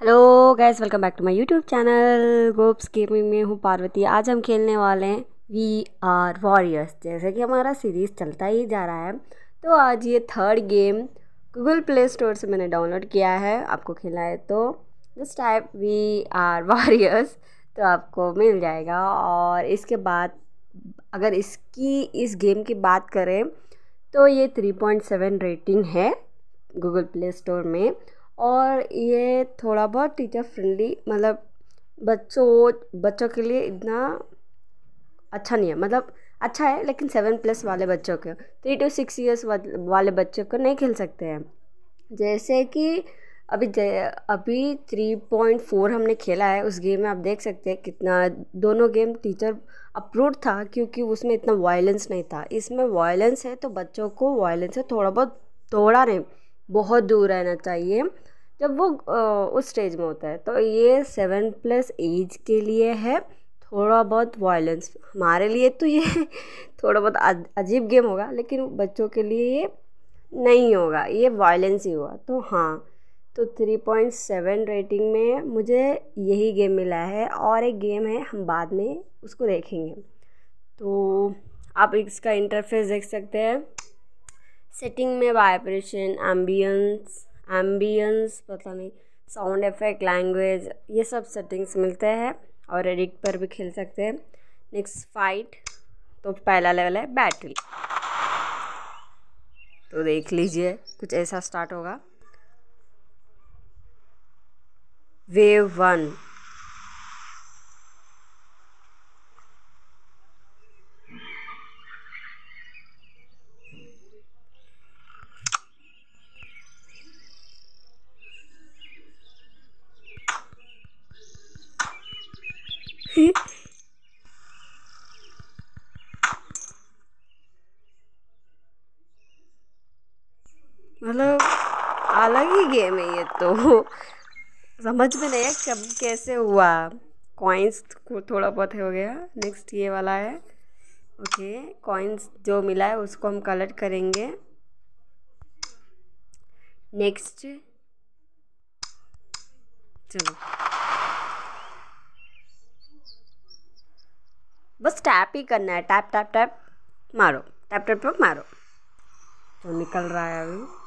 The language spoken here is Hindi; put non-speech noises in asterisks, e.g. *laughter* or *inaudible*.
hello guys welcome back to my YouTube channel Gops gaming में हूँ पार्वती आज हम खेलने वाले हैं वी आर वॉरियर्स जैसे कि हमारा सीरीज़ चलता ही जा रहा है तो आज ये third game Google Play Store से मैंने डाउनलोड किया है आपको खेला है तो जिस टाइप वी आर वॉरियर्स तो आपको मिल जाएगा और इसके बाद अगर इसकी इस गेम की बात करें तो ये थ्री रेटिंग है गूगल प्ले स्टोर में और ये थोड़ा बहुत टीचर फ्रेंडली मतलब बच्चों बच्चों के लिए इतना अच्छा नहीं है मतलब अच्छा है लेकिन सेवन प्लस वाले बच्चों के थ्री टू सिक्स इयर्स वाले बच्चों को नहीं खेल सकते हैं जैसे कि अभी अभी थ्री पॉइंट फोर हमने खेला है उस गेम में आप देख सकते हैं कितना दोनों गेम टीचर अप्रूव था क्योंकि उसमें इतना वायलेंस नहीं था इसमें वायलेंस है तो बच्चों को वायलेंस से थोड़ा बहुत थोड़ा नहीं बहुत दूर रहना चाहिए जब वो उस स्टेज में होता है तो ये सेवन प्लस एज के लिए है थोड़ा बहुत वायलेंस हमारे लिए तो ये *laughs* थोड़ा बहुत अजीब गेम होगा लेकिन बच्चों के लिए ये नहीं होगा ये वायलेंस ही होगा तो हाँ तो 3.7 रेटिंग में मुझे यही गेम मिला है और एक गेम है हम बाद में उसको देखेंगे तो आप इसका इंटरफेस देख सकते हैं सेटिंग में वाइब्रेशन एम्बियंस एम्बियंस पता नहीं साउंड इफेक्ट लैंग्वेज ये सब सेटिंग्स मिलते हैं और एडिट पर भी खेल सकते हैं नेक्स्ट फाइट तो पहला लेवल है बैटल तो देख लीजिए कुछ ऐसा स्टार्ट होगा वेव वन मतलब अलग ही गेम है ये तो समझ में नहीं है कब कैसे हुआ कॉइन्स को थोड़ा बहुत हो गया नेक्स्ट ये वाला है ओके कॉइन्स जो मिला है उसको हम कलेक्ट करेंगे नेक्स्ट चलो बस टैप ही करना है टैप टैप टैप मारो टैप टैप टैप मारो तो निकल रहा है अभी